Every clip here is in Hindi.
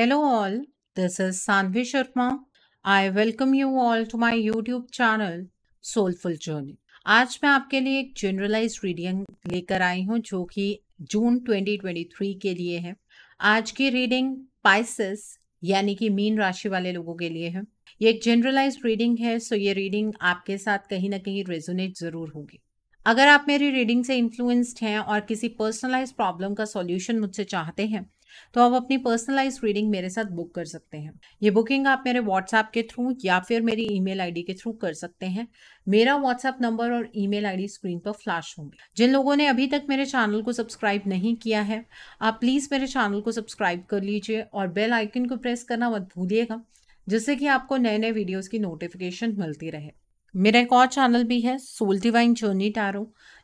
Hello all, this is Sanvi Sharma. I welcome you all to my YouTube channel Soulful Journey. आज मैं आपके लिए एक जनरलाइज रीडिंग लेकर आई हूँ जो कि जून 2023 के लिए है आज की रीडिंग पाइसिस यानी कि मीन राशि वाले लोगों के लिए है ये एक जनरलाइज रीडिंग है सो ये रीडिंग आपके साथ कहीं ना कहीं रेजोनेट ज़रूर होगी अगर आप मेरी रीडिंग से इन्फ्लुएंस्ड हैं और किसी पर्सनलाइज प्रॉब्लम का सॉल्यूशन मुझसे चाहते हैं तो आप अपनी पर्सनलाइज रीडिंग मेरे साथ बुक कर सकते हैं ये बुकिंग आप मेरे व्हाट्सएप के थ्रू या फिर मेरी ईमेल आईडी के थ्रू कर सकते हैं मेरा व्हाट्सएप नंबर और ईमेल आईडी स्क्रीन पर फ्लैश होंगे जिन लोगों ने अभी तक मेरे चैनल को सब्सक्राइब नहीं किया है आप प्लीज़ मेरे चैनल को सब्सक्राइब कर लीजिए और बेल आइकन को प्रेस करना मत भूलिएगा जिससे कि आपको नए नए वीडियोज़ की नोटिफिकेशन मिलती रहे मेरा एक और चैनल भी है सोल डिवाइन जर्नी टारो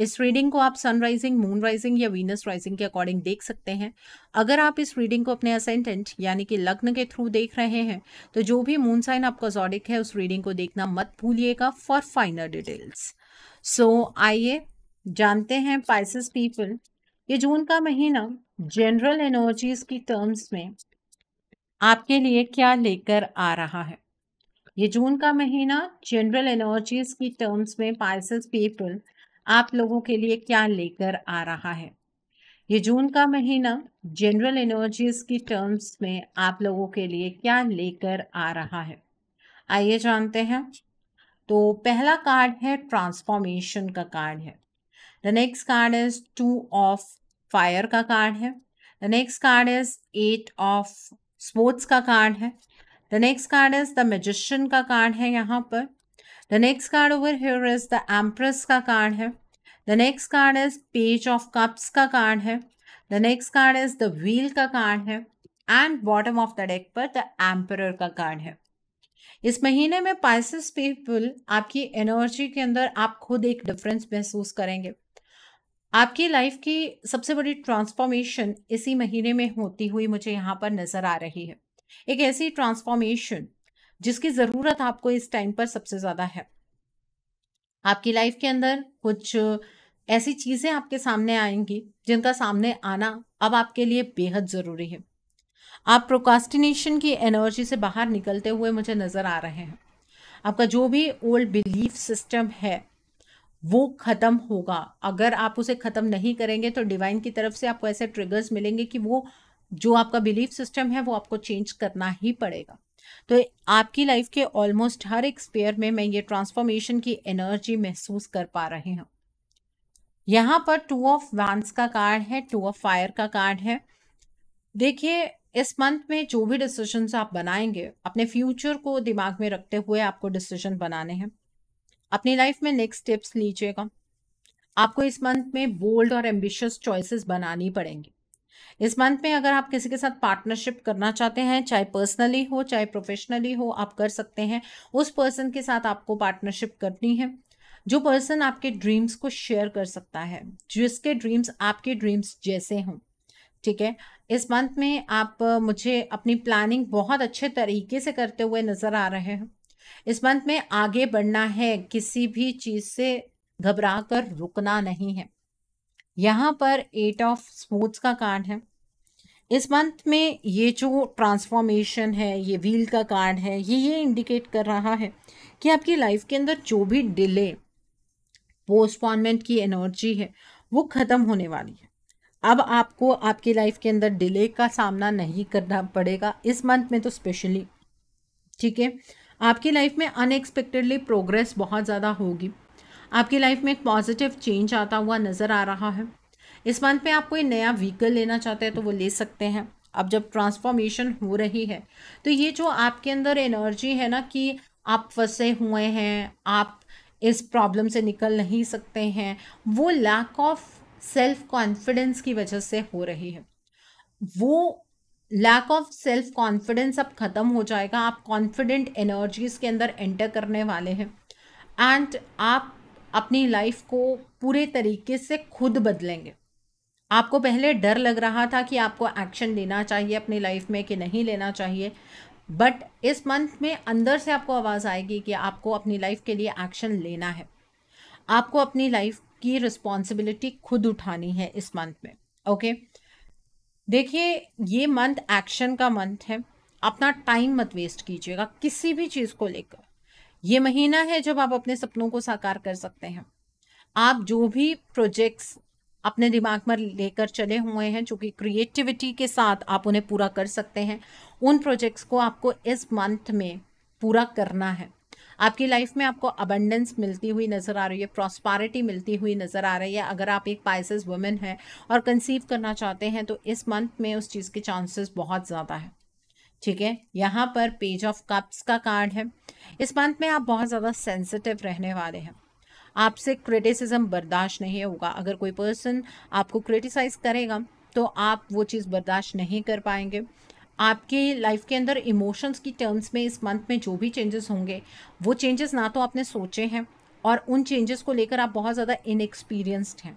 इस रीडिंग को आप सन राइजिंग मून राइजिंग या वीनस राइजिंग के अकॉर्डिंग देख सकते हैं अगर आप इस रीडिंग को अपने असेंटेंट यानी कि लग्न के थ्रू देख रहे हैं तो जो भी मून साइन आपका जॉडिक है उस रीडिंग को देखना मत भूलिएगा फॉर फाइनर डिटेल्स सो आइए जानते हैं पाइसिस पीपल ये जून का महीना जनरल एनर्जीज की टर्म्स में आपके लिए क्या लेकर आ रहा है ये जून का महीना जनरल एनर्जीज की टर्म्स में पाइसिस पीपल आप लोगों के लिए क्या लेकर आ रहा है ये जून का महीना जनरल एनर्जीज की टर्म्स में आप लोगों के लिए क्या लेकर आ रहा है आइए जानते हैं तो पहला कार्ड है ट्रांसफॉर्मेशन का कार्ड है the next card is two of fire का कार्ड है the next card is eight of sports का कार्ड है the next card is the magician का कार्ड है यहाँ पर the next card over here is the empress का कार्ड है the next card is page of cups का कार्ड है the next card is the wheel का कार्ड है and bottom of the deck पर द एम्पर का कार्ड है इस महीने में पाइसिस पीपल आपकी एनर्जी के अंदर आप खुद एक डिफरेंस महसूस करेंगे आपकी लाइफ की सबसे बड़ी ट्रांसफॉर्मेशन इसी महीने में होती हुई मुझे यहाँ पर नजर आ रही है एक ऐसी ट्रांसफॉर्मेशन जिसकी ज़रूरत आपको इस टाइम पर सबसे ज़्यादा है आपकी लाइफ के अंदर कुछ ऐसी चीज़ें आपके सामने आएंगी जिनका सामने आना अब आपके लिए बेहद ज़रूरी है आप प्रोकास्टिनेशन की एनर्जी से बाहर निकलते हुए मुझे नज़र आ रहे हैं आपका जो भी ओल्ड बिलीफ सिस्टम है वो ख़त्म होगा अगर आप उसे ख़त्म नहीं करेंगे तो डिवाइन की तरफ से आपको ऐसे ट्रिगर्स मिलेंगे कि वो जो आपका बिलीफ सिस्टम है वो आपको चेंज करना ही पड़ेगा तो आपकी लाइफ के ऑलमोस्ट हर एक स्पेयर में मैं ये ट्रांसफॉर्मेशन की एनर्जी महसूस कर पा रहे हूँ यहाँ पर टू ऑफ वांस का कार्ड है टू ऑफ फायर का कार्ड है देखिए इस मंथ में जो भी डिसीजन आप बनाएंगे अपने फ्यूचर को दिमाग में रखते हुए आपको डिसीजन बनाने हैं अपनी लाइफ में नेक्स्ट स्टेप्स लीजिएगा आपको इस मंथ में बोल्ड और एम्बिशियस चॉइसेस बनानी पड़ेंगी इस मंथ में अगर आप किसी के साथ पार्टनरशिप करना चाहते हैं चाहे पर्सनली हो चाहे प्रोफेशनली हो आप कर सकते हैं उस पर्सन के साथ आपको पार्टनरशिप करनी है जो पर्सन आपके ड्रीम्स को शेयर कर सकता है जिसके ड्रीम्स आपके ड्रीम्स जैसे हों ठीक है इस मंथ में आप मुझे अपनी प्लानिंग बहुत अच्छे तरीके से करते हुए नज़र आ रहे हैं इस मंथ में आगे बढ़ना है किसी भी चीज़ से घबरा कर रुकना नहीं है यहाँ पर एट ऑफ स्पोर्ट्स का कार्ड है इस मंथ में ये जो ट्रांसफॉर्मेशन है ये व्हील का कार्ड है ये ये इंडिकेट कर रहा है कि आपकी लाइफ के अंदर जो भी डिले पोस्टपोनमेंट की एनर्जी है वो ख़त्म होने वाली है अब आपको आपकी लाइफ के अंदर डिले का सामना नहीं करना पड़ेगा इस मंथ में तो स्पेशली ठीक है आपकी लाइफ में अनएक्सपेक्टेडली प्रोग्रेस बहुत ज़्यादा होगी आपकी लाइफ में एक पॉजिटिव चेंज आता हुआ नज़र आ रहा है इस मंथ में आप कोई नया व्हीकल लेना चाहते हैं तो वो ले सकते हैं अब जब ट्रांसफॉर्मेशन हो रही है तो ये जो आपके अंदर एनर्जी है ना कि आप फंसे हुए हैं आप इस प्रॉब्लम से निकल नहीं सकते हैं वो लैक ऑफ सेल्फ कॉन्फिडेंस की वजह से हो रही है वो लैक ऑफ सेल्फ कॉन्फिडेंस अब ख़त्म हो जाएगा आप कॉन्फिडेंट एनर्जीज के अंदर एंटर करने वाले हैं एंड आप अपनी लाइफ को पूरे तरीके से खुद बदलेंगे आपको पहले डर लग रहा था कि आपको एक्शन लेना चाहिए अपनी लाइफ में कि नहीं लेना चाहिए बट इस मंथ में अंदर से आपको आवाज़ आएगी कि आपको अपनी लाइफ के लिए एक्शन लेना है आपको अपनी लाइफ की रिस्पॉन्सिबिलिटी खुद उठानी है इस मंथ में ओके देखिए ये मंथ एक्शन का मंथ है अपना टाइम मत वेस्ट कीजिएगा किसी भी चीज़ को लेकर ये महीना है जब आप अपने सपनों को साकार कर सकते हैं आप जो भी प्रोजेक्ट्स अपने दिमाग में लेकर चले हुए हैं जो कि क्रिएटिविटी के साथ आप उन्हें पूरा कर सकते हैं उन प्रोजेक्ट्स को आपको इस मंथ में पूरा करना है आपकी लाइफ में आपको अबंडेंस मिलती हुई नज़र आ रही है प्रॉस्पारिटी मिलती हुई नज़र आ रही है अगर आप एक पाइसिस वुमेन हैं और कंसीव करना चाहते हैं तो इस मंथ में उस चीज़ के चांसेस बहुत ज़्यादा है ठीक है यहाँ पर पेज ऑफ कप्स का कार्ड है इस मंथ में आप बहुत ज़्यादा सेंसिटिव रहने वाले हैं आपसे क्रिटिसिज्म बर्दाश्त नहीं होगा अगर कोई पर्सन आपको क्रिटिसाइज़ करेगा तो आप वो चीज़ बर्दाश्त नहीं कर पाएंगे आपकी लाइफ के अंदर इमोशंस की टर्म्स में इस मंथ में जो भी चेंजेस होंगे वो चेंजेस ना तो आपने सोचे हैं और उन चेंजेस को लेकर आप बहुत ज़्यादा इनएक्सपीरियंस्ड हैं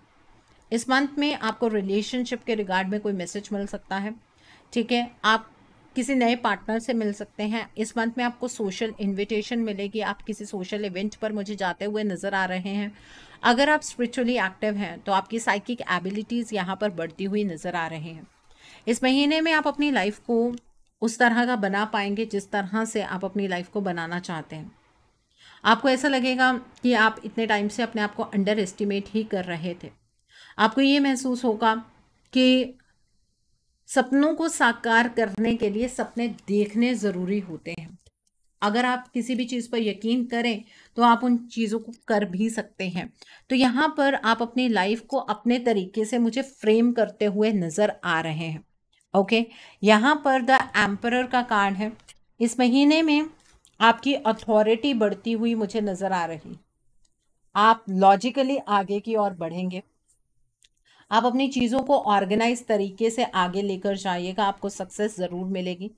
इस मंथ में आपको रिलेशनशिप के रिगार्ड में कोई मैसेज मिल सकता है ठीक है आप किसी नए पार्टनर से मिल सकते हैं इस मंथ में आपको सोशल इन्विटेशन मिलेगी आप किसी सोशल इवेंट पर मुझे जाते हुए नज़र आ रहे हैं अगर आप स्पिरिचुअली एक्टिव हैं तो आपकी साइकिक एबिलिटीज़ यहाँ पर बढ़ती हुई नज़र आ रहे हैं इस महीने में आप अपनी लाइफ को उस तरह का बना पाएंगे जिस तरह से आप अपनी लाइफ को बनाना चाहते हैं आपको ऐसा लगेगा कि आप इतने टाइम से अपने आप को अंडर एस्टिमेट ही कर रहे थे आपको ये महसूस होगा कि सपनों को साकार करने के लिए सपने देखने ज़रूरी होते हैं अगर आप किसी भी चीज़ पर यकीन करें तो आप उन चीज़ों को कर भी सकते हैं तो यहाँ पर आप अपनी लाइफ को अपने तरीके से मुझे फ्रेम करते हुए नज़र आ रहे हैं ओके यहाँ पर द एम्पर का कार्ड है इस महीने में आपकी अथॉरिटी बढ़ती हुई मुझे नज़र आ रही आप लॉजिकली आगे की ओर बढ़ेंगे आप अपनी चीज़ों को ऑर्गेनाइज तरीके से आगे लेकर जाइएगा आपको सक्सेस ज़रूर मिलेगी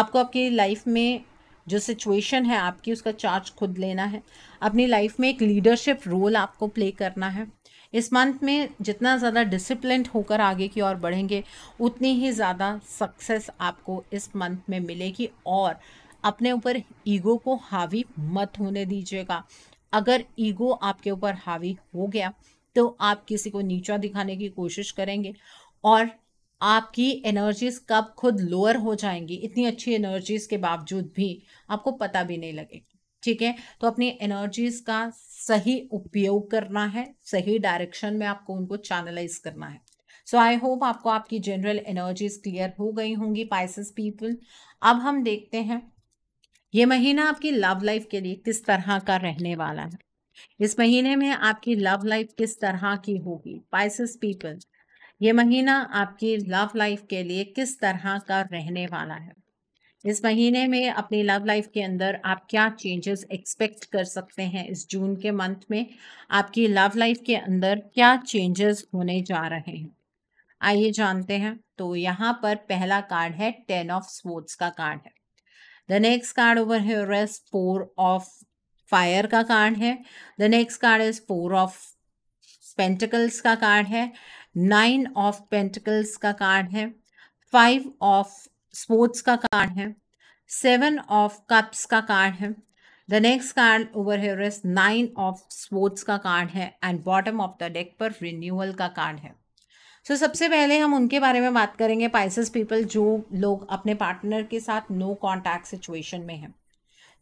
आपको आपकी लाइफ में जो सिचुएशन है आपकी उसका चार्ज खुद लेना है अपनी लाइफ में एक लीडरशिप रोल आपको प्ले करना है इस मंथ में जितना ज़्यादा डिसिप्लिन होकर आगे की ओर बढ़ेंगे उतनी ही ज़्यादा सक्सेस आपको इस मंथ में मिलेगी और अपने ऊपर ईगो को हावी मत होने दीजिएगा अगर ईगो आपके ऊपर हावी हो गया तो आप किसी को नीचा दिखाने की कोशिश करेंगे और आपकी एनर्जीज कब खुद लोअर हो जाएंगी इतनी अच्छी एनर्जीज के बावजूद भी आपको पता भी नहीं लगेगा ठीक है तो अपनी एनर्जीज का सही उपयोग करना है सही डायरेक्शन में आपको उनको चैनलाइज करना है सो आई होप आपको आपकी जनरल एनर्जीज क्लियर हो गई होंगी पाइसिस पीपल अब हम देखते हैं ये महीना आपकी लव लाइफ के लिए किस तरह का रहने वाला है इस महीने में आपकी लव लाइफ किस तरह की होगी पाइसिस पीपल ये महीना आपकी लव लाइफ के लिए किस तरह का रहने वाला है इस महीने में अपनी लव लाइफ के अंदर आप क्या चेंजेस एक्सपेक्ट कर सकते हैं इस जून के मंथ में आपकी लव लाइफ के अंदर क्या चेंजेस होने जा रहे हैं आइए जानते हैं तो यहाँ पर पहला कार्ड है टेन ऑफ स्पोर्ट्स का कार्ड है द नेक्स्ट कार्ड ओवर है रेस फोर ऑफ फायर का कार्ड है the next card is four of pentacles का कार्ड है नाइन ऑफ पेंटिकल्स का कार्ड है फाइव ऑफ स्पोर्ट्स का कार्ड है सेवन ऑफ कप्स का कार्ड है the next card over here is nine of sports का कार्ड है and bottom of the deck पर रिन्यूअल का कार्ड है सो so, सबसे पहले हम उनके बारे में बात करेंगे पाइसिस पीपल जो लोग अपने पार्टनर के साथ नो कॉन्टैक्ट सिचुएशन में हैं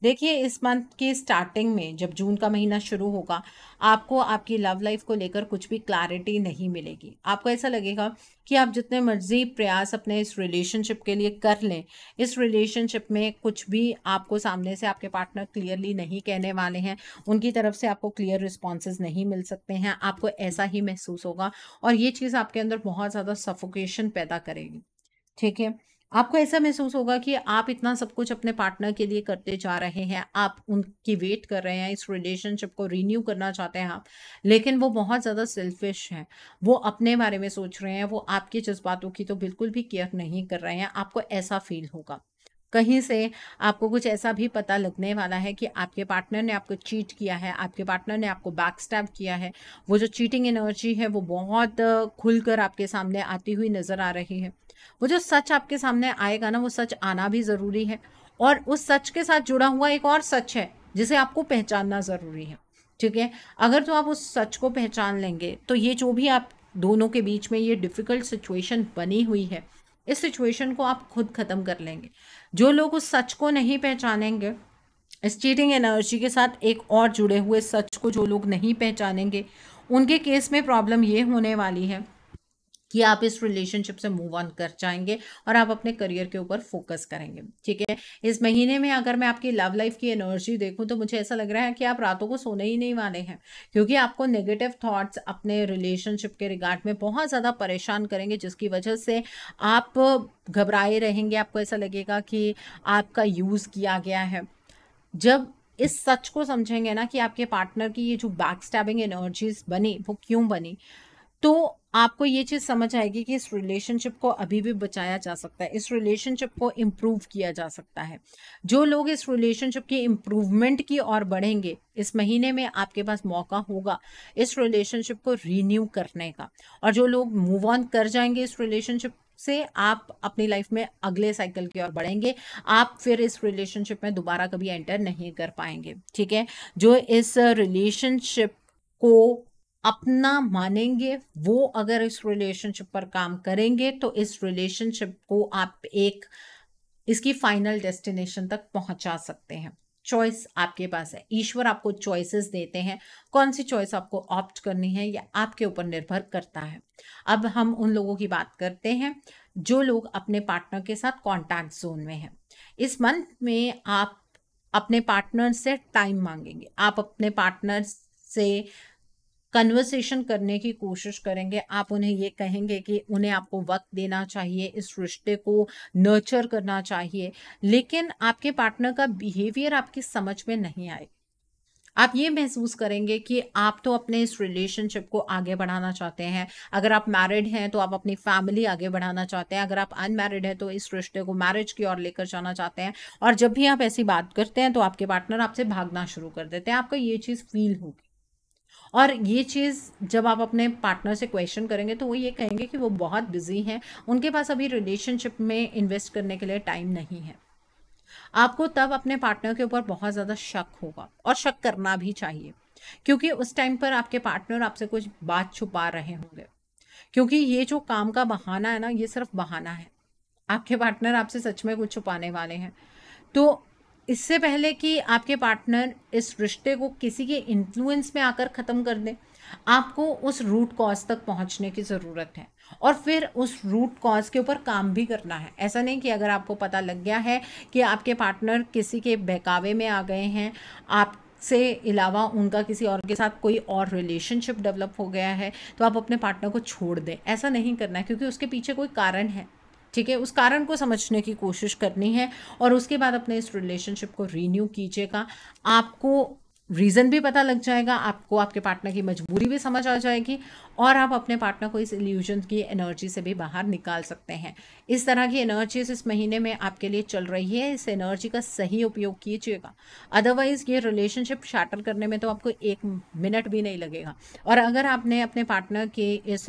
देखिए इस मंथ के स्टार्टिंग में जब जून का महीना शुरू होगा आपको आपकी लव लाइफ को लेकर कुछ भी क्लैरिटी नहीं मिलेगी आपको ऐसा लगेगा कि आप जितने मर्जी प्रयास अपने इस रिलेशनशिप के लिए कर लें इस रिलेशनशिप में कुछ भी आपको सामने से आपके पार्टनर क्लियरली नहीं कहने वाले हैं उनकी तरफ से आपको क्लियर रिस्पॉन्सेज नहीं मिल सकते हैं आपको ऐसा ही महसूस होगा और ये चीज़ आपके अंदर बहुत ज़्यादा सफोकेशन पैदा करेगी ठीक है आपको ऐसा महसूस होगा कि आप इतना सब कुछ अपने पार्टनर के लिए करते जा रहे हैं आप उनकी वेट कर रहे हैं इस रिलेशनशिप को रिन्यू करना चाहते हैं आप लेकिन वो बहुत ज़्यादा सेल्फिश हैं वो अपने बारे में सोच रहे हैं वो आपके जज्बातों की तो बिल्कुल भी केयर नहीं कर रहे हैं आपको ऐसा फील होगा कहीं से आपको कुछ ऐसा भी पता लगने वाला है कि आपके पार्टनर ने आपको चीट किया है आपके पार्टनर ने आपको बैक स्टैप किया है वो जो चीटिंग एनर्जी है वो बहुत खुलकर आपके सामने आती हुई नज़र आ रही है वो जो सच आपके सामने आएगा ना वो सच आना भी ज़रूरी है और उस सच के साथ जुड़ा हुआ एक और सच है जिसे आपको पहचानना ज़रूरी है ठीक है अगर तो आप उस सच को पहचान लेंगे तो ये जो भी आप दोनों के बीच में ये डिफ़िकल्ट सिचुएशन बनी हुई है इस सिचुएशन को आप खुद ख़त्म कर लेंगे जो लोग उस सच को नहीं पहचानेंगे इस चीटिंग एनर्जी के साथ एक और जुड़े हुए सच को जो लोग नहीं पहचानेंगे उनके केस में प्रॉब्लम ये होने वाली है कि आप इस रिलेशनशिप से मूव ऑन कर जाएंगे और आप अपने करियर के ऊपर फोकस करेंगे ठीक है इस महीने में अगर मैं आपकी लव लाइफ की एनर्जी देखूं तो मुझे ऐसा लग रहा है कि आप रातों को सोने ही नहीं वाले हैं क्योंकि आपको नेगेटिव थॉट्स अपने रिलेशनशिप के रिगार्ड में बहुत ज़्यादा परेशान करेंगे जिसकी वजह से आप घबराए रहेंगे आपको ऐसा लगेगा कि आपका यूज़ किया गया है जब इस सच को समझेंगे ना कि आपके पार्टनर की ये जो बैक स्टैबिंग एनर्जीज बनी वो क्यों बनी तो आपको ये चीज़ समझ आएगी कि इस रिलेशनशिप को अभी भी बचाया जा सकता है इस रिलेशनशिप को इम्प्रूव किया जा सकता है जो लोग इस रिलेशनशिप की इम्प्रूवमेंट की ओर बढ़ेंगे इस महीने में आपके पास मौका होगा इस रिलेशनशिप को रीन्यू करने का और जो लोग मूव ऑन कर जाएंगे इस रिलेशनशिप से आप अपनी लाइफ में अगले साइकिल की ओर बढ़ेंगे आप फिर इस रिलेशनशिप में दोबारा कभी एंटर नहीं कर पाएंगे ठीक है जो इस रिलेशनशिप को अपना मानेंगे वो अगर इस रिलेशनशिप पर काम करेंगे तो इस रिलेशनशिप को आप एक इसकी फाइनल डेस्टिनेशन तक पहुंचा सकते हैं चॉइस आपके पास है ईश्वर आपको चॉइसेस देते हैं कौन सी चॉइस आपको ऑप्ट करनी है या आपके ऊपर निर्भर करता है अब हम उन लोगों की बात करते हैं जो लोग अपने पार्टनर के साथ कॉन्टैक्ट जोन में हैं इस मंथ में आप अपने पार्टनर से टाइम मांगेंगे आप अपने पार्टनर से कन्वर्सेशन करने की कोशिश करेंगे आप उन्हें ये कहेंगे कि उन्हें आपको वक्त देना चाहिए इस रिश्ते को नर्चर करना चाहिए लेकिन आपके पार्टनर का बिहेवियर आपकी समझ में नहीं आए आप ये महसूस करेंगे कि आप तो अपने इस रिलेशनशिप को आगे बढ़ाना चाहते हैं अगर आप मैरिड हैं तो आप अपनी फैमिली आगे बढ़ाना चाहते हैं अगर आप अनमैरिड हैं तो इस रिश्ते को मैरिज की ओर लेकर जाना चाहते हैं और जब भी आप ऐसी बात करते हैं तो आपके पार्टनर आपसे भागना शुरू कर देते हैं आपको ये चीज़ फील होगी और ये चीज़ जब आप अपने पार्टनर से क्वेश्चन करेंगे तो वो ये कहेंगे कि वो बहुत बिजी हैं उनके पास अभी रिलेशनशिप में इन्वेस्ट करने के लिए टाइम नहीं है आपको तब अपने पार्टनर के ऊपर बहुत ज़्यादा शक होगा और शक करना भी चाहिए क्योंकि उस टाइम पर आपके पार्टनर आपसे कुछ बात छुपा रहे होंगे क्योंकि ये जो काम का बहाना है ना ये सिर्फ बहाना है आपके पार्टनर आपसे सच में कुछ छुपाने वाले हैं तो इससे पहले कि आपके पार्टनर इस रिश्ते को किसी के इन्फ्लुएंस में आकर ख़त्म कर दें आपको उस रूट कॉज तक पहुंचने की ज़रूरत है और फिर उस रूट कॉज के ऊपर काम भी करना है ऐसा नहीं कि अगर आपको पता लग गया है कि आपके पार्टनर किसी के बहकावे में आ गए हैं आप से अलावा उनका किसी और के साथ कोई और रिलेशनशिप डेवलप हो गया है तो आप अपने पार्टनर को छोड़ दें ऐसा नहीं करना है क्योंकि उसके पीछे कोई कारण है ठीक है उस कारण को समझने की कोशिश करनी है और उसके बाद अपने इस रिलेशनशिप को रीन्यू कीजिएगा आपको रीज़न भी पता लग जाएगा आपको आपके पार्टनर की मजबूरी भी समझ आ जाएगी और आप अपने पार्टनर को इस इल्यूजन की एनर्जी से भी बाहर निकाल सकते हैं इस तरह की एनर्जीज इस महीने में आपके लिए चल रही है इस एनर्जी का सही उपयोग कीजिएगा अदरवाइज़ ये रिलेशनशिप शार्टर करने में तो आपको एक मिनट भी नहीं लगेगा और अगर आपने अपने पार्टनर के इस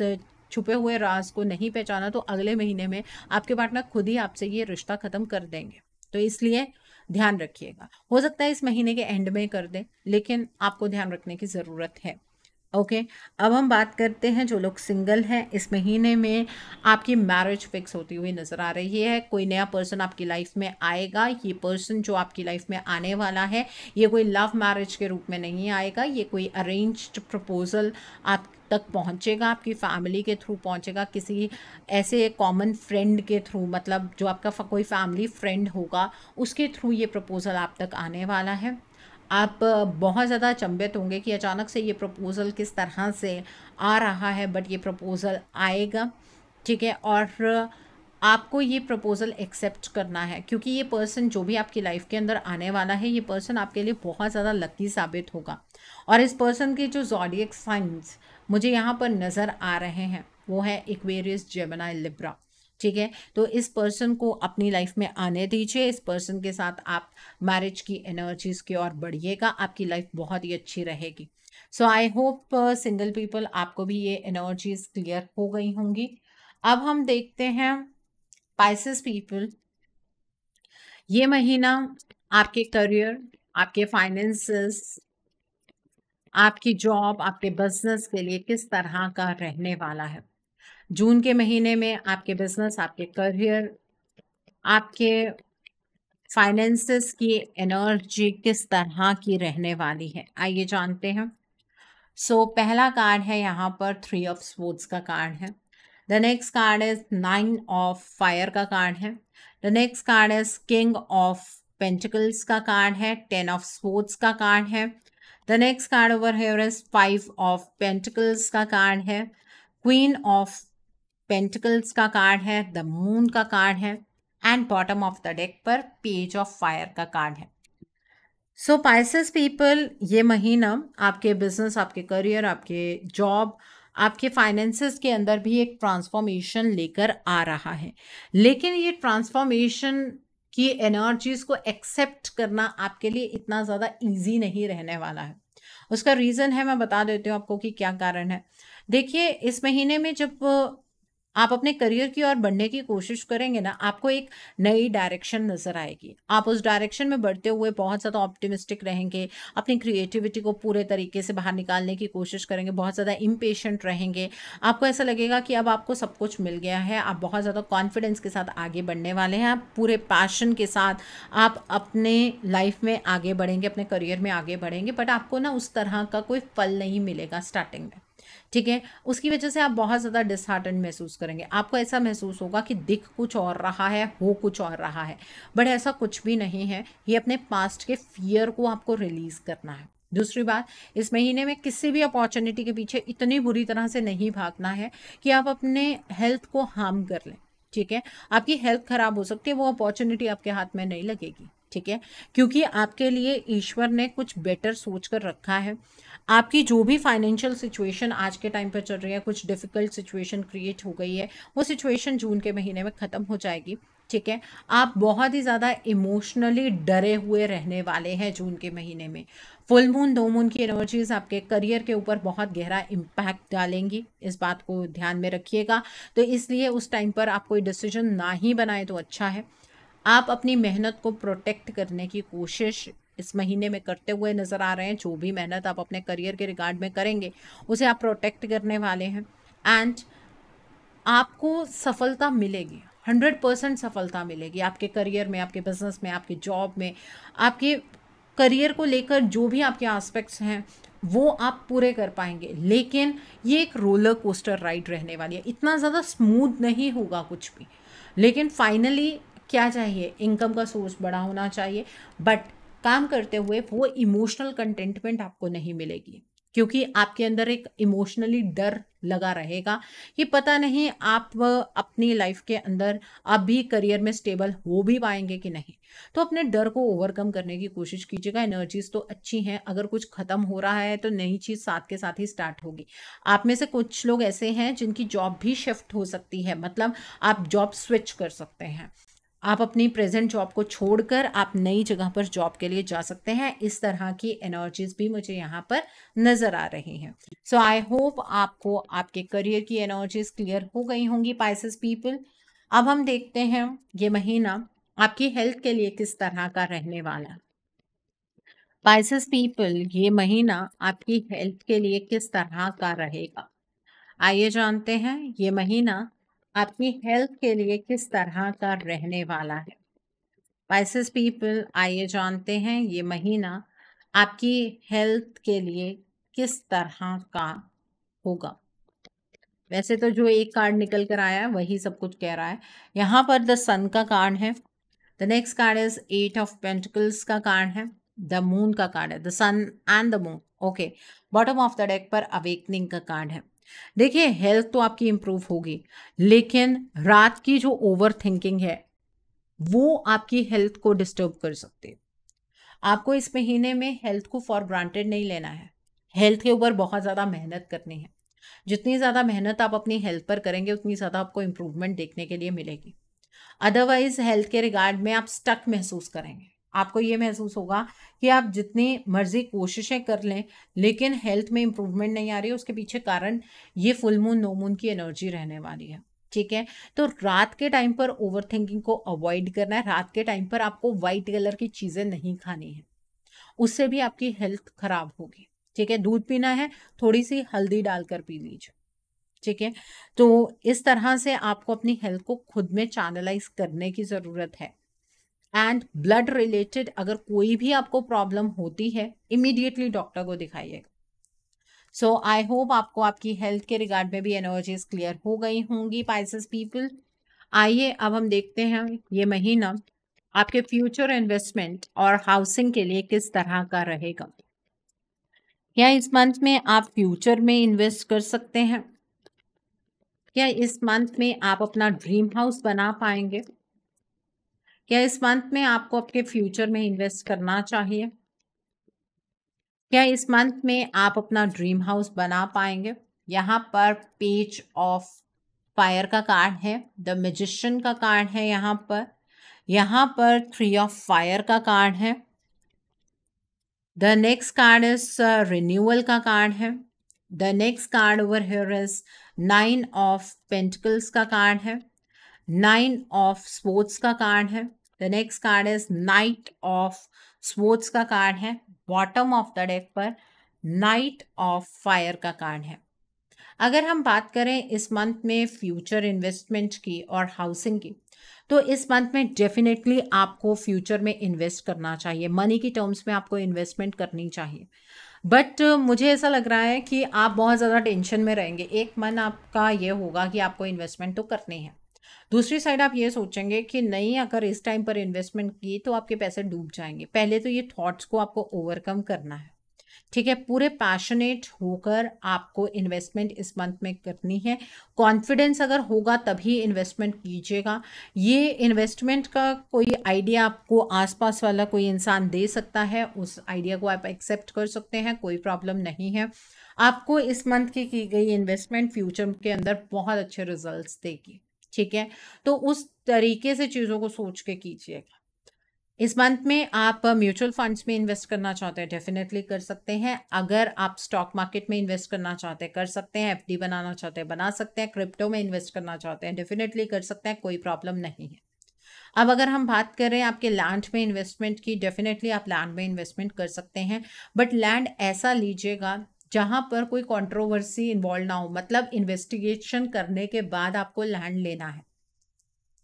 छुपे हुए राज को नहीं पहचाना तो अगले महीने में आपके पार्टनर खुद ही आपसे ये रिश्ता ख़त्म कर देंगे तो इसलिए ध्यान रखिएगा हो सकता है इस महीने के एंड में कर दें लेकिन आपको ध्यान रखने की ज़रूरत है ओके okay, अब हम बात करते हैं जो लोग सिंगल हैं इस महीने में आपकी मैरिज फिक्स होती हुई नज़र आ रही है कोई नया पर्सन आपकी लाइफ में आएगा ये पर्सन जो आपकी लाइफ में आने वाला है ये कोई लव मैरिज के रूप में नहीं आएगा ये कोई अरेंज्ड प्रपोज़ल आप तक पहुंचेगा आपकी फैमिली के थ्रू पहुंचेगा किसी ऐसे कॉमन फ्रेंड के थ्रू मतलब जो आपका कोई फैमिली फ्रेंड होगा उसके थ्रू ये प्रपोज़ल आप तक आने वाला है आप बहुत ज़्यादा चंबित होंगे कि अचानक से ये प्रपोज़ल किस तरह से आ रहा है बट ये प्रपोज़ल आएगा ठीक है और आपको ये प्रपोज़ल एक्सेप्ट करना है क्योंकि ये पर्सन जो भी आपकी लाइफ के अंदर आने वाला है ये पर्सन आपके लिए बहुत ज़्यादा लकी साबित होगा और इस पर्सन के जो जॉडियक साइंस मुझे यहाँ पर नज़र आ रहे हैं वो है इक्वेरियस जेमनाई लिब्रा ठीक है तो इस पर्सन को अपनी लाइफ में आने दीजिए इस पर्सन के साथ आप मैरिज की एनर्जीज़ की ओर बढ़िएगा आपकी लाइफ बहुत ही अच्छी रहेगी so I hope single people आपको भी ये एनर्जीज क्लियर हो गई होंगी अब हम देखते हैं पाइसिस पीपल ये महीना आपके करियर आपके फाइनेंसेस आपकी जॉब आपके बिजनेस के लिए किस तरह का रहने वाला है जून के महीने में आपके बिजनेस आपके करियर आपके फाइनेंसेस की एनर्जी किस तरह की रहने वाली है आइए जानते हैं सो so, पहला कार्ड है यहाँ पर थ्री ऑफ स्पोर्ट्स का कार्ड है the next card is nine of fire का कार्ड है the next card is king of pentacles का कार्ड है टेन ऑफ स्पोर्ट्स का कार्ड है द नेक्स्ट कार्ड ओवर है फाइव ऑफ पेंटिकल्स का कार्ड है क्वीन ऑफ पेंटिकल्स का कार्ड है द मून का कार्ड है and bottom of the deck पर पेज ऑफ फायर का कार्ड है सो पाइसिस पीपल ये महीना आपके बिजनेस आपके करियर आपके जॉब आपके फाइनेंसेस के अंदर भी एक ट्रांसफॉर्मेशन लेकर आ रहा है लेकिन ये ट्रांसफॉर्मेशन कि एनर्जीज को एक्सेप्ट करना आपके लिए इतना ज़्यादा इजी नहीं रहने वाला है उसका रीज़न है मैं बता देती हूँ आपको कि क्या कारण है देखिए इस महीने में जब आप अपने करियर की ओर बढ़ने की कोशिश करेंगे ना आपको एक नई डायरेक्शन नज़र आएगी आप उस डायरेक्शन में बढ़ते हुए बहुत ज़्यादा ऑप्टिमिस्टिक रहेंगे अपनी क्रिएटिविटी को पूरे तरीके से बाहर निकालने की कोशिश करेंगे बहुत ज़्यादा इम्पेशेंट रहेंगे आपको ऐसा लगेगा कि अब आपको सब कुछ मिल गया है आप बहुत ज़्यादा कॉन्फिडेंस के साथ आगे बढ़ने वाले हैं आप पूरे पैशन के साथ आप अपने लाइफ में आगे बढ़ेंगे अपने करियर में आगे बढ़ेंगे बट आपको ना उस तरह का कोई फल नहीं मिलेगा स्टार्टिंग में ठीक है उसकी वजह से आप बहुत ज़्यादा डिसहार्टन महसूस करेंगे आपको ऐसा महसूस होगा कि दिख कुछ और रहा है हो कुछ और रहा है बट ऐसा कुछ भी नहीं है ये अपने पास्ट के फियर को आपको रिलीज़ करना है दूसरी बात इस महीने में किसी भी अपॉर्चुनिटी के पीछे इतनी बुरी तरह से नहीं भागना है कि आप अपने हेल्थ को हार्म कर लें ठीक है आपकी हेल्थ खराब हो सकती है वो अपॉर्चुनिटी आपके हाथ में नहीं लगेगी ठीक है क्योंकि आपके लिए ईश्वर ने कुछ बेटर सोच कर रखा है आपकी जो भी फाइनेंशियल सिचुएशन आज के टाइम पर चल रही है कुछ डिफ़िकल्ट सिचुएशन क्रिएट हो गई है वो सिचुएशन जून के महीने में ख़त्म हो जाएगी ठीक है आप बहुत ही ज़्यादा इमोशनली डरे हुए रहने वाले हैं जून के महीने में फुल मून दो मून की एनर्जीज आपके करियर के ऊपर बहुत गहरा इम्पैक्ट डालेंगी इस बात को ध्यान में रखिएगा तो इसलिए उस टाइम पर आप कोई डिसीजन ना ही बनाए तो अच्छा है आप अपनी मेहनत को प्रोटेक्ट करने की कोशिश इस महीने में करते हुए नज़र आ रहे हैं जो भी मेहनत आप अपने करियर के रिगार्ड में करेंगे उसे आप प्रोटेक्ट करने वाले हैं एंड आपको सफलता मिलेगी हंड्रेड परसेंट सफलता मिलेगी आपके करियर में आपके बिजनेस में आपके जॉब में आपके करियर को लेकर जो भी आपके एस्पेक्ट्स हैं वो आप पूरे कर पाएंगे लेकिन ये एक रोलर कोस्टर राइड रहने वाली है इतना ज़्यादा स्मूथ नहीं होगा कुछ भी लेकिन फाइनली क्या चाहिए इनकम का सोर्स बड़ा होना चाहिए बट काम करते हुए वो इमोशनल कंटेंटमेंट आपको नहीं मिलेगी क्योंकि आपके अंदर एक इमोशनली डर लगा रहेगा कि पता नहीं आप अपनी लाइफ के अंदर अब भी करियर में स्टेबल हो भी पाएंगे कि नहीं तो अपने डर को ओवरकम करने की कोशिश कीजिएगा एनर्जीज तो अच्छी हैं अगर कुछ ख़त्म हो रहा है तो नई चीज़ साथ के साथ ही स्टार्ट होगी आप में से कुछ लोग ऐसे हैं जिनकी जॉब भी शिफ्ट हो सकती है मतलब आप जॉब स्विच कर सकते हैं आप अपनी प्रेजेंट जॉब को छोड़कर आप नई जगह पर जॉब के लिए जा सकते हैं इस तरह की एनर्जीज भी मुझे यहाँ पर नज़र आ रही हैं सो आई होप आपको आपके करियर की एनर्जीज क्लियर हो गई होंगी पाइसिस पीपल अब हम देखते हैं ये महीना आपकी हेल्थ के लिए किस तरह का रहने वाला पाइसिस पीपल ये महीना आपकी हेल्थ के लिए किस तरह का रहेगा आइए जानते हैं ये महीना आपकी हेल्थ के लिए किस तरह का रहने वाला है वाइसिस पीपल आइए जानते हैं ये महीना आपकी हेल्थ के लिए किस तरह का होगा वैसे तो जो एक कार्ड निकल कर आया है वही सब कुछ कह रहा है यहाँ पर द सन का कार्ड है the next card is eight of pentacles का कार्ड है द मून का कार्ड है the sun and the moon okay bottom of the deck पर अवेकनिंग का कार्ड है देखिए हेल्थ तो आपकी इम्प्रूव होगी लेकिन रात की जो ओवर थिंकिंग है वो आपकी हेल्थ को डिस्टर्ब कर सकती है आपको इस महीने में हेल्थ को फॉर ग्रांटेड नहीं लेना है हेल्थ के ऊपर बहुत ज़्यादा मेहनत करनी है जितनी ज़्यादा मेहनत आप अपनी हेल्थ पर करेंगे उतनी ज़्यादा आपको इम्प्रूवमेंट देखने के लिए मिलेगी अदरवाइज हेल्थ के रिगार्ड में आप स्टक महसूस करेंगे आपको ये महसूस होगा कि आप जितनी मर्जी कोशिशें कर लें लेकिन हेल्थ में इम्प्रूवमेंट नहीं आ रही है उसके पीछे कारण ये फुल मून नो मून की एनर्जी रहने वाली है ठीक है तो रात के टाइम पर ओवर थिंकिंग को अवॉइड करना है रात के टाइम पर आपको वाइट कलर की चीज़ें नहीं खानी है उससे भी आपकी हेल्थ खराब होगी ठीक है दूध पीना है थोड़ी सी हल्दी डालकर पी लीजिए ठीक है तो इस तरह से आपको अपनी हेल्थ को खुद में चैनलाइज करने की ज़रूरत है एंड ब्लड रिलेटेड अगर कोई भी आपको प्रॉब्लम होती है इमीडिएटली डॉक्टर को दिखाइएगा सो आई होप आपको आपकी हेल्थ के रिगार्ड में भी एनर्जीज क्लियर हो गई होंगी पाइसिस पीपल आइए अब हम देखते हैं ये महीना आपके फ्यूचर इन्वेस्टमेंट और हाउसिंग के लिए किस तरह का रहेगा क्या इस मंथ में आप फ्यूचर में इन्वेस्ट कर सकते हैं क्या इस मंथ में आप अपना ड्रीम हाउस बना पाएंगे क्या इस मंथ में आपको आपके फ्यूचर में इन्वेस्ट करना चाहिए क्या इस मंथ में आप अपना ड्रीम हाउस बना पाएंगे यहाँ पर पेज ऑफ फायर का कार्ड है द मेजिशियन का कार्ड है यहाँ पर यहाँ पर थ्री ऑफ फायर का कार्ड है the next card is renewal का कार्ड है the next card over here is nine of pentacles का कार्ड है नाइन ऑफ स्पोर्ट्स का कार्ड है the next card is knight of sports का कार्ड है बॉटम ऑफ द डेक पर नाइट ऑफ फायर का कार्ड है अगर हम बात करें इस मंथ में फ्यूचर इन्वेस्टमेंट की और हाउसिंग की तो इस मंथ में डेफिनेटली आपको फ्यूचर में इन्वेस्ट करना चाहिए मनी की टर्म्स में आपको इन्वेस्टमेंट करनी चाहिए बट मुझे ऐसा लग रहा है कि आप बहुत ज़्यादा टेंशन में रहेंगे एक मन आपका ये होगा कि आपको इन्वेस्टमेंट तो करनी है दूसरी साइड आप ये सोचेंगे कि नहीं अगर इस टाइम पर इन्वेस्टमेंट की तो आपके पैसे डूब जाएंगे पहले तो ये थॉट्स को आपको ओवरकम करना है ठीक है पूरे पैशनेट होकर आपको इन्वेस्टमेंट इस मंथ में करनी है कॉन्फिडेंस अगर होगा तभी इन्वेस्टमेंट कीजिएगा ये इन्वेस्टमेंट का कोई आइडिया आपको आसपास वाला कोई इंसान दे सकता है उस आइडिया को आप एक्सेप्ट कर सकते हैं कोई प्रॉब्लम नहीं है आपको इस मंथ की की गई इन्वेस्टमेंट फ्यूचर के अंदर बहुत अच्छे रिजल्ट्स देगी ठीक है तो उस तरीके से चीज़ों को सोच के कीजिएगा इस मंथ में आप म्यूचुअल फंड्स में इन्वेस्ट करना चाहते हैं डेफिनेटली कर सकते हैं अगर आप स्टॉक मार्केट में इन्वेस्ट करना चाहते हैं कर सकते हैं एफडी बनाना चाहते हैं बना सकते हैं क्रिप्टो में इन्वेस्ट करना चाहते हैं डेफिनेटली कर सकते हैं कोई प्रॉब्लम नहीं है अब अगर हम बात करें आपके लैंड में इन्वेस्टमेंट की डेफिनेटली आप लैंड में इन्वेस्टमेंट कर सकते हैं बट लैंड ऐसा लीजिएगा जहाँ पर कोई कंट्रोवर्सी इन्वॉल्व ना हो मतलब इन्वेस्टिगेशन करने के बाद आपको लैंड लेना है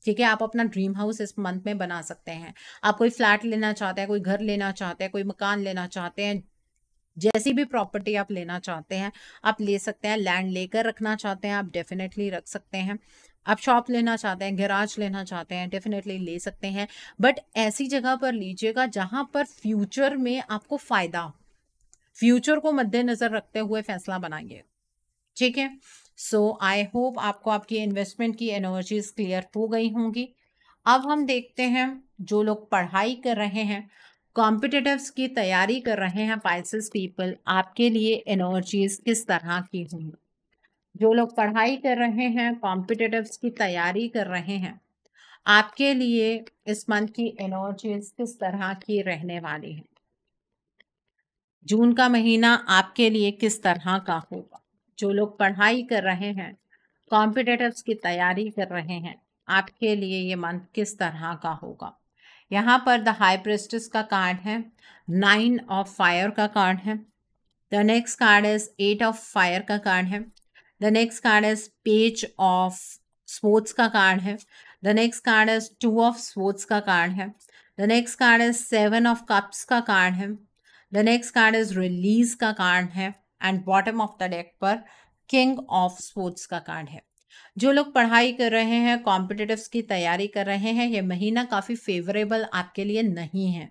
ठीक है आप अपना ड्रीम हाउस इस मंथ में बना सकते हैं आप कोई फ्लैट लेना चाहते हैं कोई घर लेना चाहते हैं कोई मकान लेना चाहते हैं जैसी भी प्रॉपर्टी आप लेना चाहते हैं आप ले सकते हैं लैंड लेकर रखना चाहते हैं आप डेफिनेटली रख सकते हैं आप शॉप लेना चाहते हैं गैराज लेना चाहते हैं डेफिनेटली ले सकते हैं बट ऐसी जगह पर लीजिएगा जहाँ पर फ्यूचर में आपको फ़ायदा हो फ्यूचर को मद्देनजर रखते हुए फैसला बनाइए ठीक है सो आई होप आपको आपकी इन्वेस्टमेंट की एनर्जीज क्लियर हो गई होंगी अब हम देखते हैं जो लोग पढ़ाई कर रहे हैं कॉम्पिटेटिव की तैयारी कर रहे हैं पाइसिस पीपल आपके लिए एनर्जीज किस तरह की होंगी जो लोग पढ़ाई कर रहे हैं कॉम्पिटेटिव की तैयारी कर रहे हैं आपके लिए इस मंथ की एनर्जीज किस तरह की रहने वाली है जून का महीना आपके लिए किस तरह का होगा जो लोग पढ़ाई कर रहे हैं कॉम्पिटेटिव्स की तैयारी कर रहे हैं आपके लिए ये मंथ किस तरह का होगा यहाँ पर द हाई प्रेस्टिस का कार्ड है नाइन ऑफ फायर का कार्ड है the next card is eight of fire का कार्ड है the next card is page of sports का कार्ड है the next card is two of sports का कार्ड है the next card is seven of cups का कार्ड है the next card is release का कार्ड है and bottom of the deck पर किंग ऑफ स्पोर्ट्स का कार्ड है जो लोग पढ़ाई कर रहे हैं कॉम्पिटेटिव की तैयारी कर रहे हैं ये महीना काफ़ी फेवरेबल आपके लिए नहीं है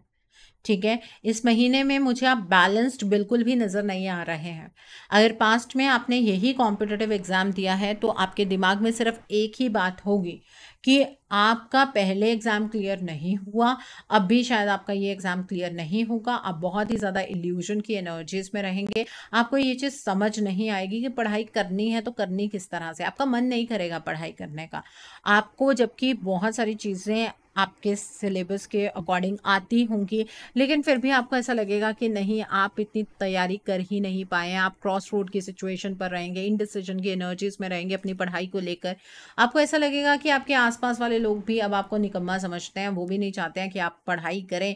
ठीक है इस महीने में मुझे आप बैलेंस्ड बिल्कुल भी नज़र नहीं आ रहे हैं अगर पास्ट में आपने यही कॉम्पिटेटिव एग्ज़ाम दिया है तो आपके दिमाग में सिर्फ एक ही बात होगी कि आपका पहले एग्ज़ाम क्लियर नहीं हुआ अब भी शायद आपका ये एग्ज़ाम क्लियर नहीं होगा आप बहुत ही ज़्यादा इल्यूजन की एनर्जीज में रहेंगे आपको ये चीज़ समझ नहीं आएगी कि पढ़ाई करनी है तो करनी किस तरह से आपका मन नहीं करेगा पढ़ाई करने का आपको जबकि बहुत सारी चीज़ें आपके सिलेबस के अकॉर्डिंग आती होंगी लेकिन फिर भी आपको ऐसा लगेगा कि नहीं आप इतनी तैयारी कर ही नहीं पाए आप क्रॉस रोड की सिचुएशन पर रहेंगे इन डिसीजन की एनर्जीज में रहेंगे अपनी पढ़ाई को लेकर आपको ऐसा लगेगा कि आपके आसपास वाले लोग भी अब आपको निकम्मा समझते हैं वो भी नहीं चाहते हैं कि आप पढ़ाई करें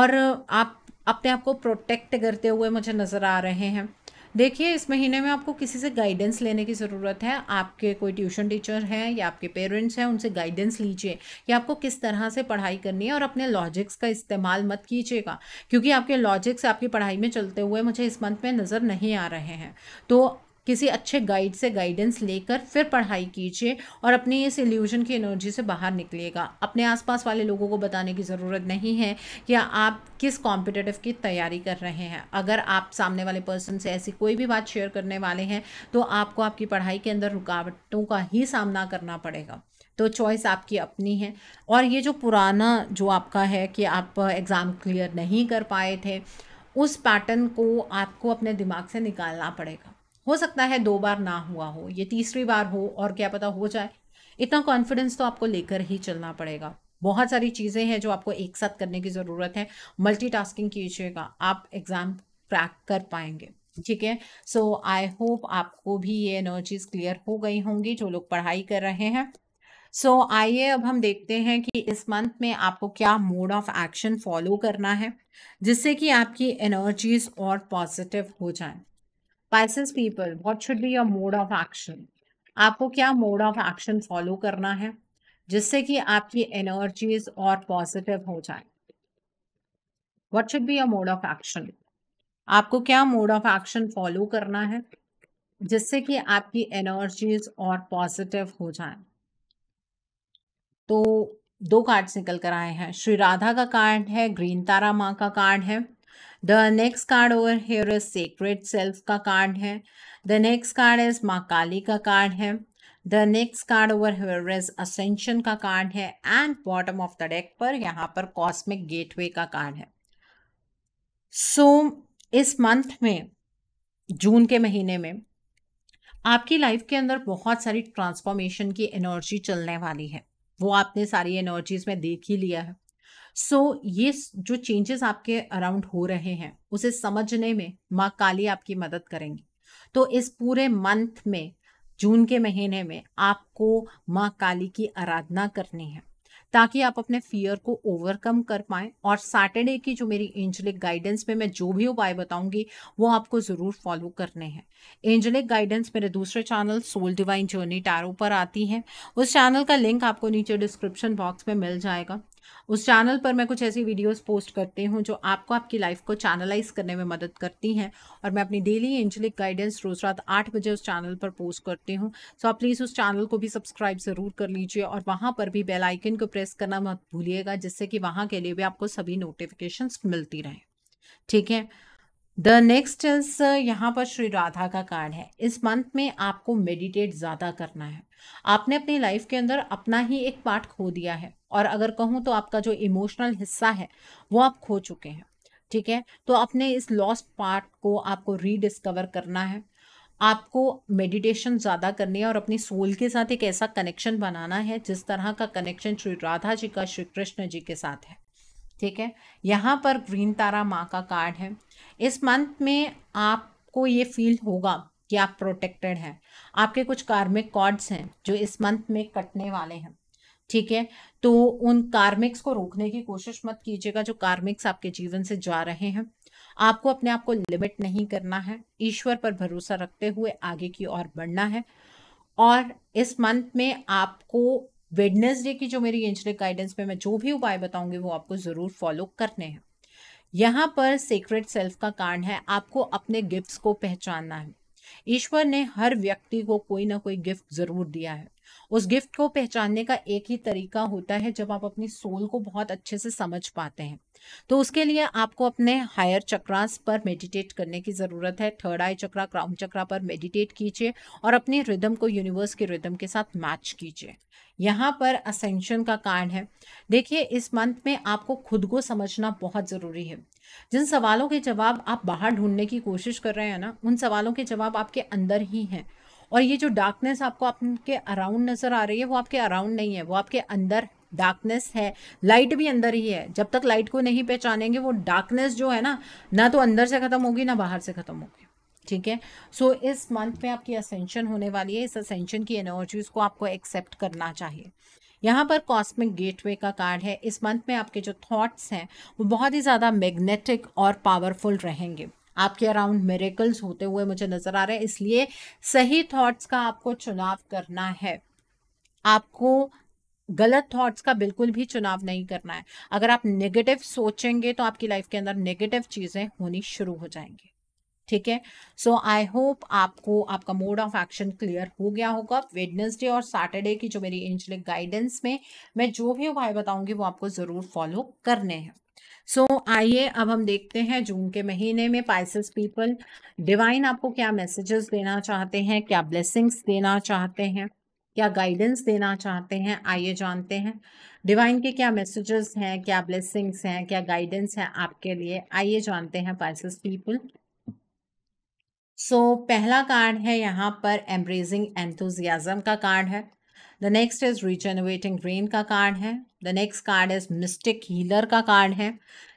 और आप अपने आप को प्रोटेक्ट करते हुए मुझे नज़र आ रहे हैं देखिए इस महीने में आपको किसी से गाइडेंस लेने की ज़रूरत है आपके कोई ट्यूशन टीचर हैं या आपके पेरेंट्स हैं उनसे गाइडेंस लीजिए कि आपको किस तरह से पढ़ाई करनी है और अपने लॉजिक्स का इस्तेमाल मत कीजिएगा क्योंकि आपके लॉजिक्स आपकी पढ़ाई में चलते हुए मुझे इस मंथ में नज़र नहीं आ रहे हैं तो किसी अच्छे गाइड से गाइडेंस लेकर फिर पढ़ाई कीजिए और अपनी इस इल्यूजन की एनर्जी से बाहर निकलिएगा अपने आसपास वाले लोगों को बताने की ज़रूरत नहीं है कि आप किस कॉम्पिटेटिव की तैयारी कर रहे हैं अगर आप सामने वाले पर्सन से ऐसी कोई भी बात शेयर करने वाले हैं तो आपको आपकी पढ़ाई के अंदर रुकावटों का ही सामना करना पड़ेगा तो चॉइस आपकी अपनी है और ये जो पुराना जो आपका है कि आप एग्ज़ाम क्लियर नहीं कर पाए थे उस पैटर्न को आपको अपने दिमाग से निकालना पड़ेगा हो सकता है दो बार ना हुआ हो ये तीसरी बार हो और क्या पता हो जाए इतना कॉन्फिडेंस तो आपको लेकर ही चलना पड़ेगा बहुत सारी चीज़ें हैं जो आपको एक साथ करने की ज़रूरत है मल्टीटास्किंग कीजिएगा आप एग्ज़ाम क्रैक कर पाएंगे ठीक है सो आई होप आपको भी ये एनर्जीज क्लियर हो गई होंगी जो लोग पढ़ाई कर रहे हैं सो so, आइए अब हम देखते हैं कि इस मंथ में आपको क्या मोड ऑफ एक्शन फॉलो करना है जिससे कि आपकी एनर्जीज और पॉजिटिव हो जाए Pisces people what should be your mode of action आपको क्या मोड ऑफ एक्शन फॉलो करना है जिससे कि आपकी एनर्जीज और पॉजिटिव हो जाए what should be your mode of action आपको क्या मोड ऑफ एक्शन फॉलो करना है जिससे कि आपकी एनर्जीज और पॉजिटिव हो जाए तो दो कार्ड्स निकल कर आए हैं श्री राधा का कार्ड है ग्रीन तारा माँ का कार्ड है the next card over here is Sacred self का कार्ड है. द नेक्स्ट कार्ड इज माँ काली का कार्ड है. The next card over here is ascension का कार्ड है and bottom of the deck पर यहाँ पर कॉस्मिक गेटवे का कार्ड है सो so, इस मंथ में जून के महीने में आपकी लाइफ के अंदर बहुत सारी ट्रांसफॉर्मेशन की एनर्जी चलने वाली है वो आपने सारी एनर्जीज में देख ही लिया है सो so, ये जो चेंजेस आपके अराउंड हो रहे हैं उसे समझने में माँ काली आपकी मदद करेंगी तो इस पूरे मंथ में जून के महीने में आपको माँ काली की आराधना करनी है ताकि आप अपने फियर को ओवरकम कर पाएं और सैटरडे की जो मेरी एंजलिक गाइडेंस में मैं जो भी उपाय बताऊंगी वो आपको ज़रूर फॉलो करने हैं एंजलिक गाइडेंस मेरे दूसरे channel soul divine journey tarot पर आती है उस चैनल का लिंक आपको नीचे डिस्क्रिप्शन बॉक्स में मिल जाएगा उस चैनल पर मैं कुछ ऐसी वीडियोस पोस्ट करती हूँ जो आपको आपकी लाइफ को चैनलाइज करने में मदद करती हैं और मैं अपनी डेली एंजलिक गाइडेंस रोज़ रात आठ बजे उस चैनल पर पोस्ट करती हूँ सो आप प्लीज़ उस चैनल को भी सब्सक्राइब ज़रूर कर लीजिए और वहाँ पर भी बेलाइकन को प्रेस करना मत भूलिएगा जिससे कि वहाँ के लिए भी आपको सभी नोटिफिकेशन मिलती रहें ठीक है द नेक्स्ट इज यहाँ पर श्री राधा का कार्ड है इस मंथ में आपको मेडिटेट ज़्यादा करना है आपने अपनी लाइफ के अंदर अपना ही एक पार्ट खो दिया है और अगर कहूँ तो आपका जो इमोशनल हिस्सा है वो आप खो चुके हैं ठीक है तो अपने इस लॉस्ट पार्ट को आपको रीडिस्कवर करना है आपको मेडिटेशन ज़्यादा करनी है और अपनी सोल के साथ एक ऐसा कनेक्शन बनाना है जिस तरह का कनेक्शन श्री राधा जी का श्री कृष्ण जी के साथ है ठीक है यहाँ पर ग्रीन तारा माँ का कार्ड है इस मंथ में आपको ये फील होगा कि आप प्रोटेक्टेड हैं आपके कुछ कार्मिक कॉर्ड्स हैं जो इस मंथ में कटने वाले हैं ठीक है तो उन कार्मिक्स को रोकने की कोशिश मत कीजिएगा जो कार्मिक्स आपके जीवन से जा रहे हैं आपको अपने आप को लिमिट नहीं करना है ईश्वर पर भरोसा रखते हुए आगे की ओर बढ़ना है और इस मंथ में आपको वेडनेसडे की जो मेरी एंजल गाइडेंस में मैं जो भी उपाय बताऊंगी वो आपको ज़रूर फॉलो करने हैं यहाँ पर सीक्रेट सेल्फ का कारण है आपको अपने गिफ्ट्स को पहचानना है ईश्वर ने हर व्यक्ति को कोई ना कोई गिफ्ट जरूर दिया है उस गिफ्ट को पहचानने का एक ही तरीका होता है जब आप अपनी सोल को बहुत अच्छे से समझ पाते हैं तो उसके लिए आपको अपने हायर चक्रास पर मेडिटेट करने की ज़रूरत है थर्ड आई चक्रा क्राउन चक्रा पर मेडिटेट कीजिए और अपने रिदम को यूनिवर्स के रिदम के साथ मैच कीजिए यहाँ पर असेंशन का कार्ड है देखिए इस मंथ में आपको खुद को समझना बहुत ज़रूरी है जिन सवालों के जवाब आप बाहर ढूंढने की कोशिश कर रहे हैं ना उन सवालों के जवाब आपके अंदर ही हैं और ये जो डार्कनेस आपको आपके अराउंड नज़र आ रही है वो आपके अराउंड नहीं है वो आपके अंदर डार्कनेस है लाइट भी अंदर ही है जब तक लाइट को नहीं पहचानेंगे वो डार्कनेस जो है ना ना तो अंदर से ख़त्म होगी ना बाहर से ख़त्म होगी ठीक है सो इस मंथ में आपकी असेंशन होने वाली है इस असेंशन की एनर्जीज़ को आपको एक्सेप्ट करना चाहिए यहाँ पर कॉस्मिक गेटवे का कार्ड है इस मंथ में आपके जो थॉट्स हैं वो बहुत ही ज़्यादा मैग्नेटिक और पावरफुल रहेंगे आपके अराउंड मेरेकल्स होते हुए मुझे नज़र आ रहे हैं इसलिए सही थॉट्स का आपको चुनाव करना है आपको गलत थॉट्स का बिल्कुल भी चुनाव नहीं करना है अगर आप नेगेटिव सोचेंगे तो आपकी लाइफ के अंदर नेगेटिव चीज़ें होनी शुरू हो जाएंगी ठीक है सो आई होप आपको आपका मोड ऑफ एक्शन क्लियर हो गया होगा वेडनेसडे और सैटरडे की जो मेरी एंजलिक गाइडेंस में मैं जो भी उपाय बताऊंगी वो आपको ज़रूर फॉलो करने हैं सो so, आइए अब हम देखते हैं जून के महीने में पाइसिस पीपल डिवाइन आपको क्या मैसेजेस देना चाहते हैं क्या ब्लेसिंग्स देना चाहते हैं क्या गाइडेंस देना चाहते हैं आइए जानते हैं डिवाइन के क्या मैसेजेस हैं क्या ब्लेसिंग्स हैं क्या गाइडेंस है आपके लिए आइए जानते हैं पाइसिस पीपल सो पहला कार्ड है यहाँ पर एम्ब्रेजिंग एंथुजियाजम का कार्ड है the next is rejuvenating rain का कार्ड है the next card is mystic healer का कार्ड है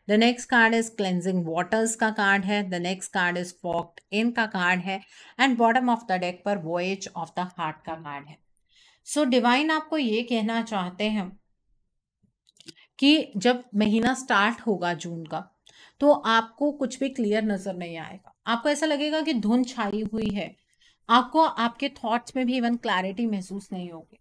the next card is cleansing waters का कार्ड है द नेक्स्ट कार्ड इज फॉक्ट इन का कार्ड है and bottom of the deck पर वॉइज ऑफ द हार्ट का कार्ड है सो डिवाइन आपको ये कहना चाहते हैं कि जब महीना स्टार्ट होगा जून का तो आपको कुछ भी क्लियर नजर नहीं आएगा आपको ऐसा लगेगा कि धुंध छाई हुई है आपको आपके थॉट्स में भी इवन क्लैरिटी महसूस नहीं होगी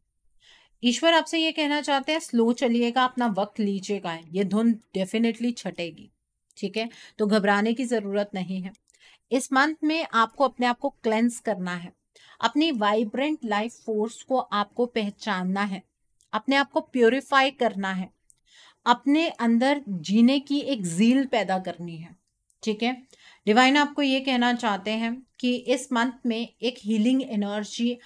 ईश्वर आपसे ये कहना चाहते हैं स्लो चलिएगा अपना वक्त लीजिएगा ये धुंध डेफिनेटली छटेगी ठीक है तो घबराने की ज़रूरत नहीं है इस मंथ में आपको अपने आप को क्लेंस करना है अपनी वाइब्रेंट लाइफ फोर्स को आपको पहचानना है अपने आप को प्योरीफाई करना है अपने अंदर जीने की एक झील पैदा करनी है ठीक है डिवाइन आपको ये कहना चाहते हैं कि इस मंथ में एक हीलिंग एनर्जी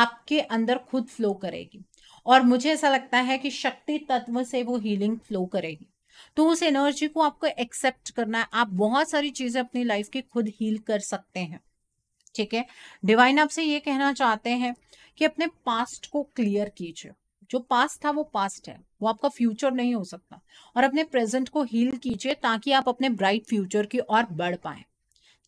आपके अंदर खुद फ्लो करेगी और मुझे ऐसा लगता है कि शक्ति तत्व से वो हीलिंग फ्लो करेगी तो उस एनर्जी को आपको एक्सेप्ट करना है आप बहुत सारी चीज़ें अपनी लाइफ की खुद हील कर सकते हैं ठीक है डिवाइन आपसे ये कहना चाहते हैं कि अपने पास्ट को क्लियर कीजिए जो पास्ट था वो पास्ट है वो आपका फ्यूचर नहीं हो सकता और अपने प्रेजेंट को हील कीजिए ताकि आप अपने ब्राइट फ्यूचर की ओर बढ़ पाए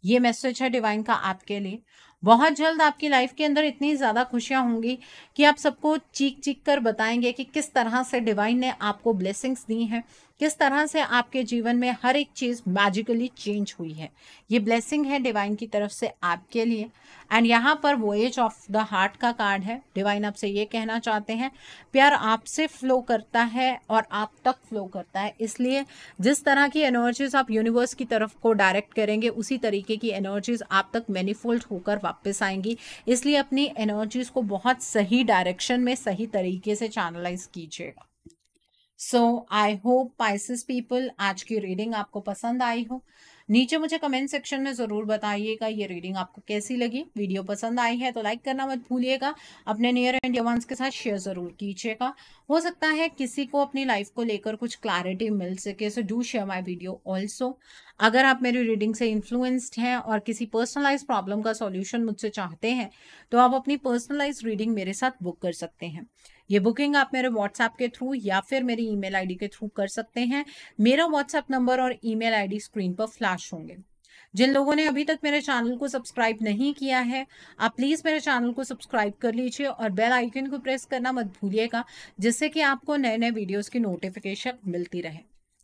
ये मैसेज है डिवाइन का आपके लिए बहुत जल्द आपकी लाइफ के अंदर इतनी ज़्यादा खुशियाँ होंगी कि आप सबको चीख चीख कर बताएंगे कि किस तरह से डिवाइन ने आपको ब्लेसिंग्स दी हैं किस तरह से आपके जीवन में हर एक चीज़ मैजिकली चेंज हुई है ये ब्लेसिंग है डिवाइन की तरफ से आपके लिए एंड यहाँ पर वोएज ऑफ द हार्ट का कार्ड है डिवाइन आपसे ये कहना चाहते हैं प्यार आपसे फ्लो करता है और आप तक फ्लो करता है इसलिए जिस तरह की एनर्जीज आप यूनिवर्स की तरफ को डायरेक्ट करेंगे उसी तरीके की एनर्जीज आप तक मैनिफोल्ड होकर वापस आएंगी इसलिए अपनी एनर्जीज को बहुत सही डायरेक्शन में सही तरीके से चैनलाइज कीजिएगा so I hope Pisces people आज की रीडिंग आपको पसंद आई हो नीचे मुझे कमेंट सेक्शन में ज़रूर बताइएगा ये रीडिंग आपको कैसी लगी वीडियो पसंद आई है तो लाइक करना मत भूलिएगा अपने नियर एंड डियर के साथ शेयर ज़रूर कीजिएगा हो सकता है किसी को अपनी लाइफ को लेकर कुछ क्लैरिटी मिल सके so do share my video also अगर आप मेरी रीडिंग से इन्फ्लुएंस्ड हैं और किसी पर्सनलाइज प्रॉब्लम का सोल्यूशन मुझसे चाहते हैं तो आप अपनी पर्सनलाइज रीडिंग मेरे साथ बुक कर सकते हैं ये बुकिंग आप मेरे व्हाट्सएप के थ्रू या फिर मेरी ईमेल आईडी के थ्रू कर सकते हैं मेरा व्हाट्सएप नंबर और ईमेल आईडी स्क्रीन पर फ्लैश होंगे जिन लोगों ने अभी तक मेरे चैनल को सब्सक्राइब नहीं किया है आप प्लीज़ मेरे चैनल को सब्सक्राइब कर लीजिए और बेल आइकन को प्रेस करना मत भूलिएगा जिससे कि आपको नए नए वीडियोस की नोटिफिकेशन मिलती रहे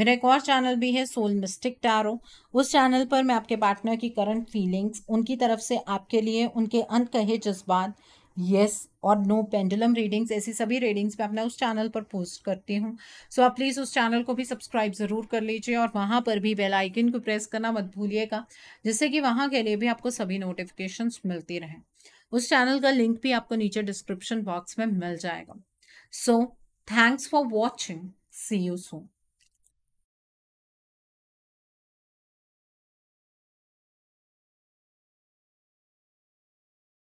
मेरा एक और चैनल भी है सोल मिस्टिक टारो उस चैनल पर मैं आपके पार्टनर की करंट फीलिंग्स उनकी तरफ से आपके लिए उनके अनकहे जज्बात येस और नो पेंडुलम रीडिंग्स ऐसी सभी रीडिंग्स मैं अपना उस चैनल पर पोस्ट करती हूँ सो so, आप प्लीज़ उस चैनल को भी सब्सक्राइब ज़रूर कर लीजिए और वहाँ पर भी बेल आइकन को प्रेस करना मत भूलिएगा जिससे कि वहाँ के लिए भी आपको सभी नोटिफिकेशंस मिलती रहें उस चैनल का लिंक भी आपको नीचे डिस्क्रिप्शन बॉक्स में मिल जाएगा so thanks for watching see you soon